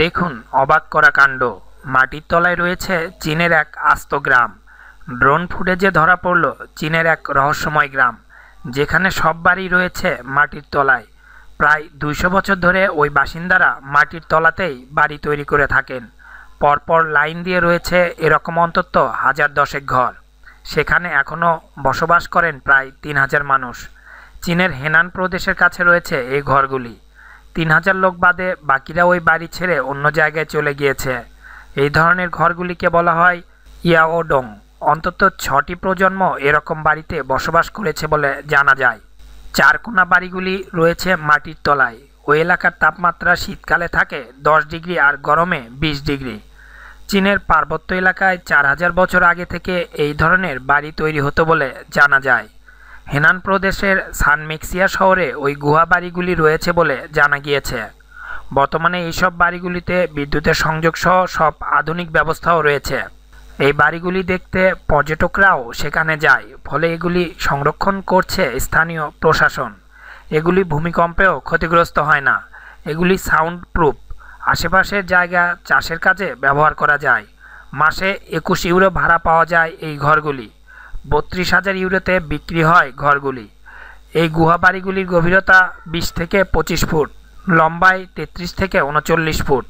দেখুন অবাক করা কাণ্ড মাটির তলায় রয়েছে চীনের এক আস্ত গ্রাম ড্রোন ফুটেজে ধরা পড়ল চীনের এক রহস্যময় গ্রাম যেখানে সব বাড়ি রয়েছে মাটির তলায় প্রায় দুইশো বছর ধরে ওই বাসিন্দারা মাটির তলাতেই বাড়ি তৈরি করে থাকেন পরপর লাইন দিয়ে রয়েছে এরকম অন্তত হাজার দশেক ঘর সেখানে এখনও বসবাস করেন প্রায় তিন হাজার মানুষ চীনের হেনান প্রদেশের কাছে রয়েছে এই ঘরগুলি তিন হাজার লোক বাদে বাকিরা ওই বাড়ি ছেড়ে অন্য জায়গায় চলে গিয়েছে এই ধরনের ঘরগুলিকে বলা হয় ইয়াওডং অন্তত ছটি প্রজন্ম এরকম বাড়িতে বসবাস করেছে বলে জানা যায় চারকোনা বাড়িগুলি রয়েছে মাটির তলায় ওই এলাকার তাপমাত্রা শীতকালে থাকে দশ ডিগ্রি আর গরমে বিশ ডিগ্রি চীনের পার্বত্য এলাকায় চার হাজার বছর আগে থেকে এই ধরনের বাড়ি তৈরি হতো বলে জানা যায় হেনান প্রদেশের সানমেক্সিয়া শহরে ওই গুহা বাড়িগুলি রয়েছে বলে জানা গিয়েছে বর্তমানে এইসব বাড়িগুলিতে বিদ্যুতের সংযোগ সহ সব আধুনিক ব্যবস্থাও রয়েছে এই বাড়িগুলি দেখতে পর্যটকরাও সেখানে যায় ফলে এগুলি সংরক্ষণ করছে স্থানীয় প্রশাসন এগুলি ভূমিকম্পেও ক্ষতিগ্রস্ত হয় না এগুলি সাউন্ড প্রুফ আশেপাশের জায়গা চাষের কাজে ব্যবহার করা যায় মাসে একুশ ইউরো ভাড়া পাওয়া যায় এই ঘরগুলি বত্রিশ হাজার ইউরোতে বিক্রি হয় ঘরগুলি এই গুহা বাড়িগুলির গভীরতা বিশ থেকে পঁচিশ ফুট লম্বায় তেত্রিশ থেকে উনচল্লিশ ফুট